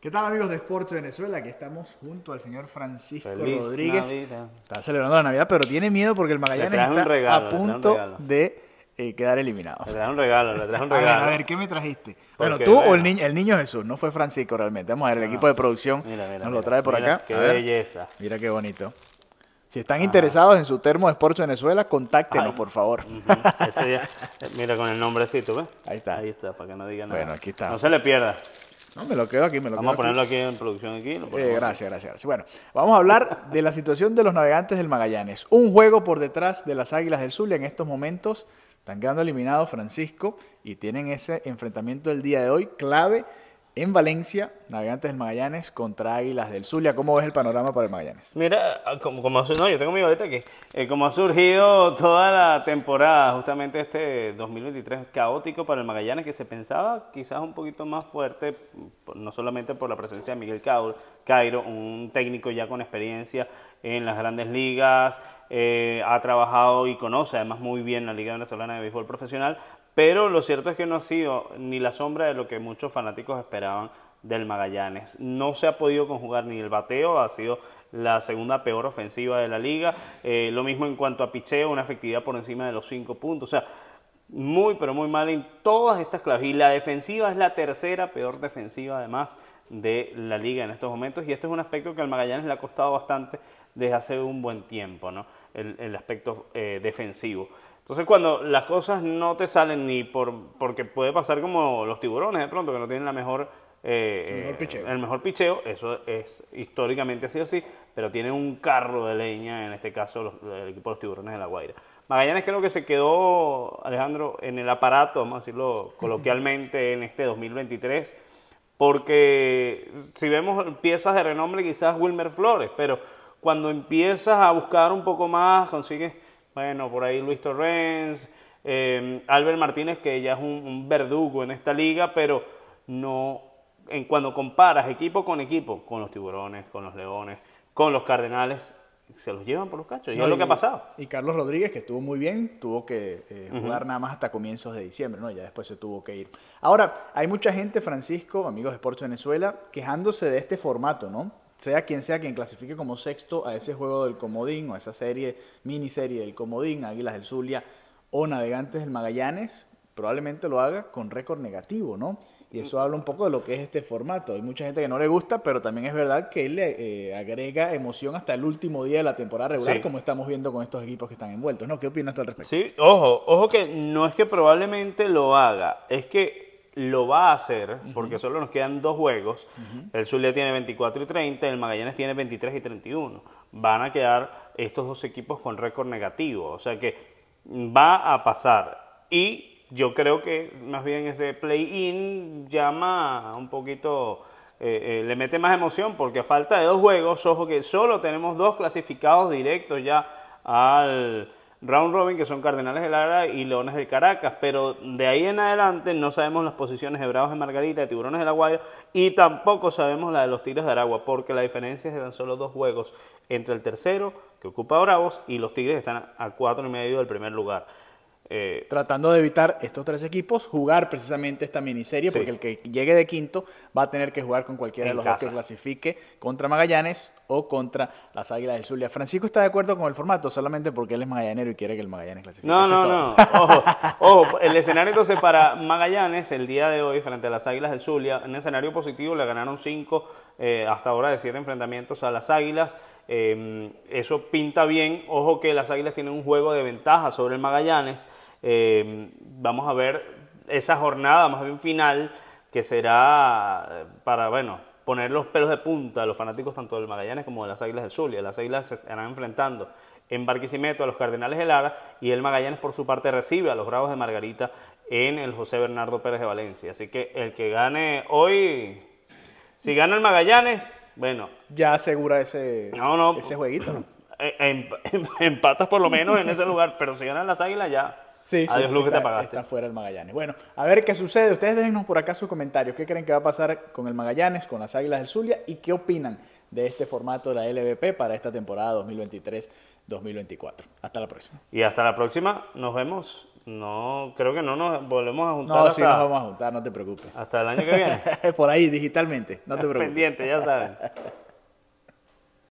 ¿Qué tal amigos de Sports Venezuela? Aquí estamos junto al señor Francisco Rodríguez. Está celebrando la Navidad, pero tiene miedo porque el Magallanes está a punto de eh, quedar eliminado. Le trae un regalo, le trae un regalo. a, ver, a ver, ¿qué me trajiste? Bueno, tú o el niño, el niño Jesús, no fue Francisco realmente. Vamos a ver, el equipo de producción nos lo trae por acá. Qué belleza. Mira qué bonito. Si están interesados en su termo de Sports Venezuela, contáctenos, por favor. Eh, mira con el nombrecito, ¿ves? Ahí está. Ahí está, para que no digan nada. Bueno, aquí está. No se le pierda. No, me lo quedo aquí, me lo Vamos a ponerlo aquí. en producción. aquí. Eh, gracias, gracias, Bueno, vamos a hablar de la situación de los navegantes del Magallanes. Un juego por detrás de las Águilas del Zulia en estos momentos. Están quedando eliminados Francisco y tienen ese enfrentamiento del día de hoy clave en Valencia, Navegantes del Magallanes contra Águilas del Zulia. ¿Cómo ves el panorama para el Magallanes? Mira, ah, como, yo tengo mi eh, como ha surgido toda la temporada, justamente este 2023 caótico para el Magallanes, que se pensaba quizás un poquito más fuerte, no solamente por la presencia de Miguel Cairo, un técnico ya con experiencia en las grandes ligas, eh, ha trabajado y conoce además muy bien la Liga Venezolana de Béisbol Profesional, pero lo cierto es que no ha sido ni la sombra de lo que muchos fanáticos esperaban del Magallanes. No se ha podido conjugar ni el bateo, ha sido la segunda peor ofensiva de la liga. Eh, lo mismo en cuanto a picheo, una efectividad por encima de los cinco puntos. O sea, muy pero muy mal en todas estas claves. Y la defensiva es la tercera peor defensiva además de la liga en estos momentos. Y este es un aspecto que al Magallanes le ha costado bastante desde hace un buen tiempo, ¿no? el, aspecto eh, defensivo. Entonces cuando las cosas no te salen ni por porque puede pasar como los tiburones de pronto que no tienen la mejor eh, eh, el, mejor picheo. eso es históricamente así o así, pero tienen un carro de leña en este caso el equipo de los tiburones de la Guaira. Magallanes creo que se quedó, Alejandro, en el aparato, vamos a decirlo coloquialmente, en este 2023, porque si vemos piezas de renombre, quizás Wilmer Flores, pero cuando empiezas a buscar un poco más, consigues, bueno, por ahí Luis Torrens, em, Albert Martínez, que ya es un, verdugo en esta liga, pero no, en, cuando comparas equipo con equipo, con los tiburones, con los leones, con los cardenales, se los llevan por los cachos. Y es lo que ha pasado. Y Carlos Rodríguez, que estuvo muy bien, tuvo que eh, jugar nada más hasta comienzos de diciembre, ¿no? Ya después se tuvo que ir. Ahora, hay mucha gente, Francisco, amigos de Sports Venezuela, quejándose de este formato, ¿no? sea quien sea quien clasifique como sexto a ese juego del comodín o a esa serie, miniserie del comodín, Águilas del Zulia o Navegantes del Magallanes, probablemente lo haga con récord negativo, ¿no? Y eso habla un poco de lo que es este formato. Hay mucha gente que no le gusta, pero también es verdad que le eh, agrega emoción hasta el último día de la temporada regular, como estamos viendo con estos equipos que están envueltos, ¿no? ¿Qué opinas tú al respecto? Sí, ojo, ojo que no es que probablemente lo haga, es que lo va a hacer, porque solo nos quedan dos juegos. el El Zulia tiene 24 y 30, el Magallanes tiene 23 y 31. Van a quedar estos dos equipos con récord negativo. O sea que va a pasar. Y yo creo que más bien ese play-in llama un poquito. Eh, eh, le mete más emoción porque falta de dos juegos, ojo que solo tenemos dos clasificados directos ya al round robin, que son Cardenales de Lara y Leones del Caracas, pero de ahí en adelante no sabemos las posiciones de Bravos de Margarita, y Tiburones del Aguayo y tampoco sabemos la de los Tigres de Aragua, porque la diferencia es que tan solo dos juegos entre el tercero, que ocupa Bravos, y los Tigres que están a cuatro y medio del primer lugar. Eh, tratando de evitar estos tres equipos jugar precisamente esta miniserie, porque el que llegue de quinto va a tener que jugar con cualquiera de los que clasifique contra Magallanes o contra las Águilas del Zulia. Francisco está de acuerdo con el formato solamente porque él es magallanero y quiere que el Magallanes clasifique. No, no, no. el escenario entonces para Magallanes el día de hoy frente a las Águilas del Zulia, En escenario positivo, le ganaron cinco eh, hasta ahora de siete enfrentamientos a las Águilas. Em, eso pinta bien. Ojo que las Águilas tienen un juego de ventaja sobre el Magallanes. Em, vamos a ver esa jornada, más bien final, que será eh, para, bueno, poner los pelos de punta a los fanáticos tanto del Magallanes como de las Águilas del Zulia. Las Águilas se estarán enfrentando en Barquisimeto a los Cardenales de Lara y el Magallanes por su parte recibe a los Bravos de Margarita en el José Bernardo Pérez de Valencia. Así que el que gane hoy si gana el Magallanes, bueno. Ya asegura ese, ese jueguito, ¿no? Eh, em, em, empatas por lo menos en ese lugar, pero si ganan las águilas ya. Sí, Adiós, Está fuera el Magallanes. Bueno, a ver qué sucede. Ustedes déjenos por acá sus comentarios. ¿Qué creen que va a pasar con el Magallanes, con las Águilas del Zulia y qué opinan de este formato de la LVP para esta temporada 2023-2024? Hasta la próxima. Y hasta la próxima. Nos vemos no, creo que no nos volvemos a juntar. No, sí nos vamos a juntar, no te preocupes. Hasta el año que viene. Por ahí, digitalmente, no te preocupes. Pendiente, ya saben.